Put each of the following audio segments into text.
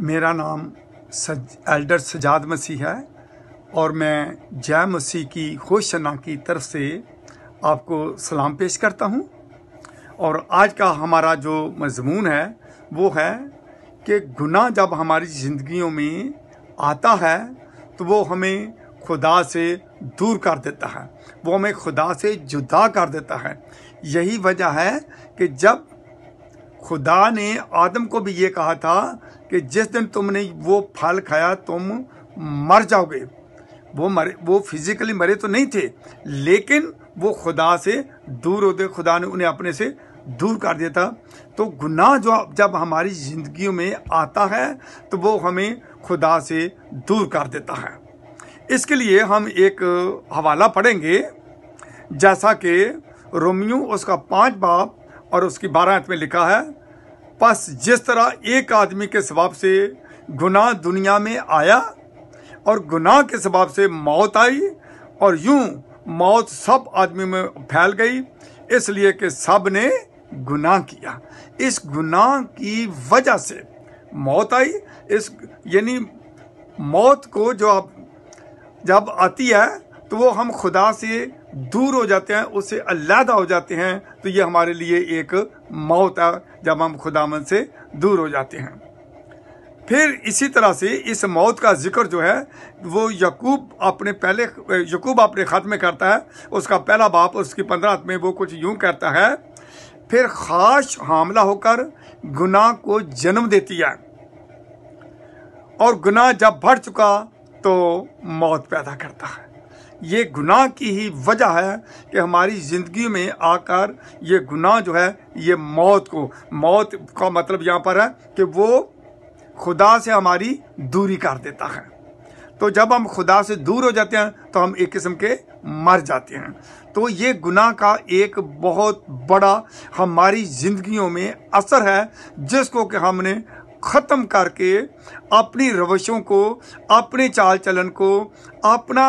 मेरा नाम सज, एल्डर सजाद मसीह है और मैं जय मसीह की खोशना की तरफ से आपको सलाम पेश करता हूँ और आज का हमारा जो मजमून है वो है कि गुनाह जब हमारी ज़िंदगियों में आता है तो वो हमें खुदा से दूर कर देता है वो हमें खुदा से जुदा कर देता है यही वजह है कि जब खुदा ने आदम को भी ये कहा था कि जिस दिन तुमने वो फल खाया तुम मर जाओगे वो मरे वो फिजिकली मरे तो नहीं थे लेकिन वो खुदा से दूर होते खुदा ने उन्हें अपने से दूर कर दिया था तो गुनाह जो जब हमारी जिंदगियों में आता है तो वो हमें खुदा से दूर कर देता है इसके लिए हम एक हवाला पढ़ेंगे जैसा कि रोमियो उसका पाँच बाप और उसकी बारह में लिखा है बस जिस तरह एक आदमी के सबाब से गुनाह दुनिया में आया और गुनाह के सबाब से मौत आई और यूं मौत सब आदमी में फैल गई इसलिए कि सब ने गुनाह किया इस गुनाह की वजह से मौत आई इस यानी मौत को जो आप जब आती है तो वो हम खुदा से दूर हो जाते हैं उससे अलहदा हो जाते हैं तो ये हमारे लिए एक मौत है जब हम खुदामन से दूर हो जाते हैं फिर इसी तरह से इस मौत का जिक्र जो है वो यकूब अपने पहले यकूब अपने खत में करता है उसका पहला बाप उसकी पंद्रह में वो कुछ यूं करता है फिर खास हमला होकर गुनाह को जन्म देती है और गुनाह जब बढ़ चुका तो मौत पैदा करता है ये गुनाह की ही वजह है कि हमारी ज़िंदगी में आकर ये गुनाह जो है ये मौत को मौत का मतलब यहाँ पर है कि वो खुदा से हमारी दूरी कर देता है तो जब हम खुदा से दूर हो जाते हैं तो हम एक किस्म के मर जाते हैं तो ये गुनाह का एक बहुत बड़ा हमारी ज़िंदगियों में असर है जिसको कि हमने ख़त्म करके अपनी रवशों को अपने चाल चलन को अपना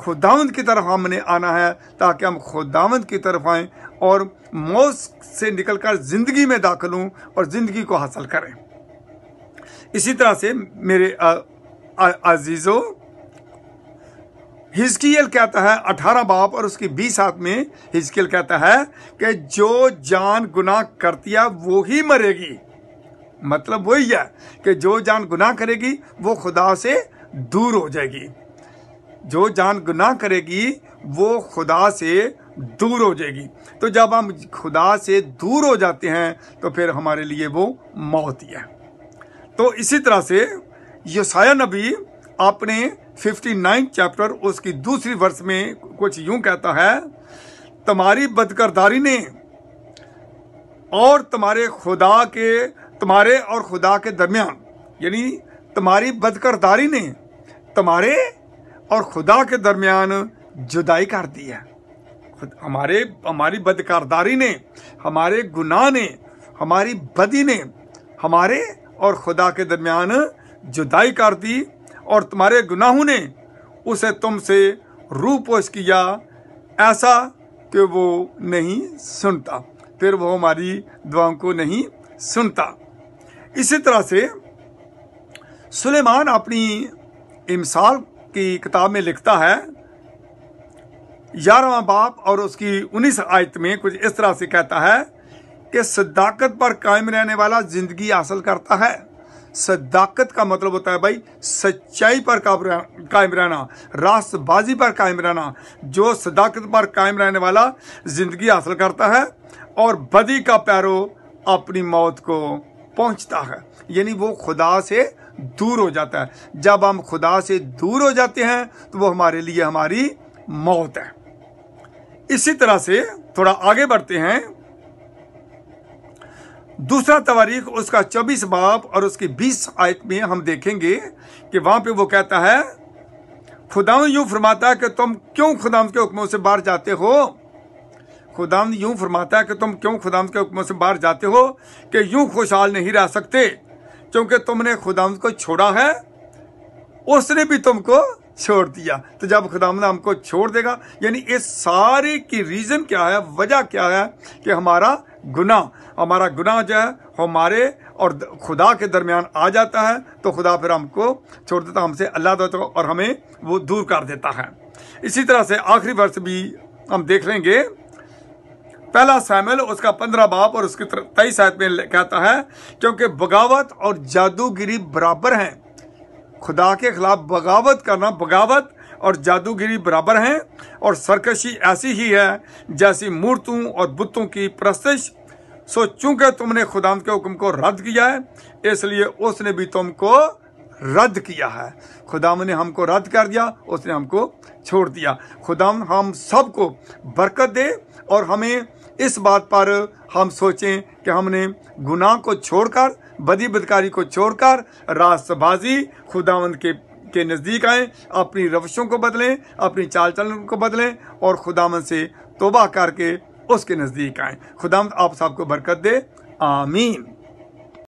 खुदावंद की तरफ हमने आना है ताकि हम खुदावंद की तरफ आए और मौत से निकलकर ज़िंदगी में दाखिल हों और ज़िंदगी को हासिल करें इसी तरह से मेरे अजीज़ों हिजकील कहता है अठारह बाप और उसकी बीस हाथ में हिजकील कहता है कि जो जान गुनाह करती है वो ही मरेगी मतलब वही है कि जो जान गुनाह करेगी वो खुदा से दूर हो जाएगी जो जान गुनाह करेगी वो खुदा से दूर हो जाएगी तो जब हम खुदा से दूर हो जाते हैं तो फिर हमारे लिए वो मौत ही है तो इसी तरह से यसाया नबी अपने 59 चैप्टर उसकी दूसरी वर्ष में कुछ यूं कहता है तुम्हारी बदकरदारी ने और तुम्हारे खुदा के तुम्हारे और खुदा के दरमियान यानी तुम्हारी बदकरदारी ने तुम्हारे और खुदा के दरमियान जुदाई कर दी है हमारे हमारी बदकारदारी ने हमारे गुनाह ने हमारी बदी ने हमारे और खुदा के दरमियान जुदाई कर दी और तुम्हारे गुनाहों ने उसे तुमसे रूपोश किया ऐसा कि वो नहीं सुनता फिर वो हमारी दुआओं को नहीं सुनता इसी तरह से सुलेमान अपनी इमसाल की किताब में लिखता है ग्यारहवा बाप और उसकी उन्नीस आयत में कुछ इस तरह से कहता है कि सदाकत पर कायम रहने वाला जिंदगी हासिल करता है सदाकत का मतलब होता है भाई सच्चाई पर कायम रहना रासबाजी पर कायम रहना जो सदाकत पर कायम रहने वाला जिंदगी हासिल करता है और बदी का पैरो अपनी मौत को पहुंचता है यानी वो खुदा से दूर हो जाता है जब हम खुदा से दूर हो जाते हैं तो वो हमारे लिए हमारी मौत है इसी तरह से थोड़ा आगे बढ़ते हैं दूसरा तवारीख उसका चौबीस बाप और उसकी बीस आयत में हम देखेंगे कि वहां पे वो कहता है खुदावन यूं फरमाता है कि तुम क्यों खुदाम के हुक्मों से बाहर जाते हो खुदाम यूं फरमाता है कि तुम क्यों खुदाम के हुक्मों से बाहर जाते हो कि यूं खुशहाल नहीं रह सकते क्योंकि तुमने खुदाम को छोड़ा है उसने भी तुमको छोड़ दिया तो जब खुदाम ने हमको छोड़ देगा यानी इस सारे की रीज़न क्या है वजह क्या है कि हमारा गुनाह हमारा गुना जो है हमारे और खुदा के दरमियान आ जाता है तो खुदा फिर हमको छोड़ देता हमसे अल्लाह देता और हमें वो दूर कर देता है इसी तरह से आखिरी वर्ष भी हम देख लेंगे पहला सैमल उसका पंद्रह बाप और उसकी तेईस आयत में कहता है क्योंकि बगावत और जादूगिरी बराबर हैं खुदा के खिलाफ बगावत करना बगावत और जादूगिरी बराबर हैं और सरकशी ऐसी ही है जैसी मूर्तों और बुतों की प्रस्तिश सो चूंकि तुमने खुदाम के हुक्म को रद्द किया है इसलिए उसने भी तुमको रद्द किया है खुदाम ने हमको रद्द कर दिया उसने हमको छोड़ दिया खुदाम हम सबको बरकत दे और हमें इस बात पर हम सोचें कि हमने गुनाह को छोड़कर बदी बदकारी को छोड़कर रास्तबाजी खुदावंद के के नज़दीक आएँ अपनी रवशों को बदलें अपनी चाल चलन को बदलें और खुदावंद से तोबा करके उसके नज़दीक आएँ खुदावंद आप सबको बरकत दे आमीन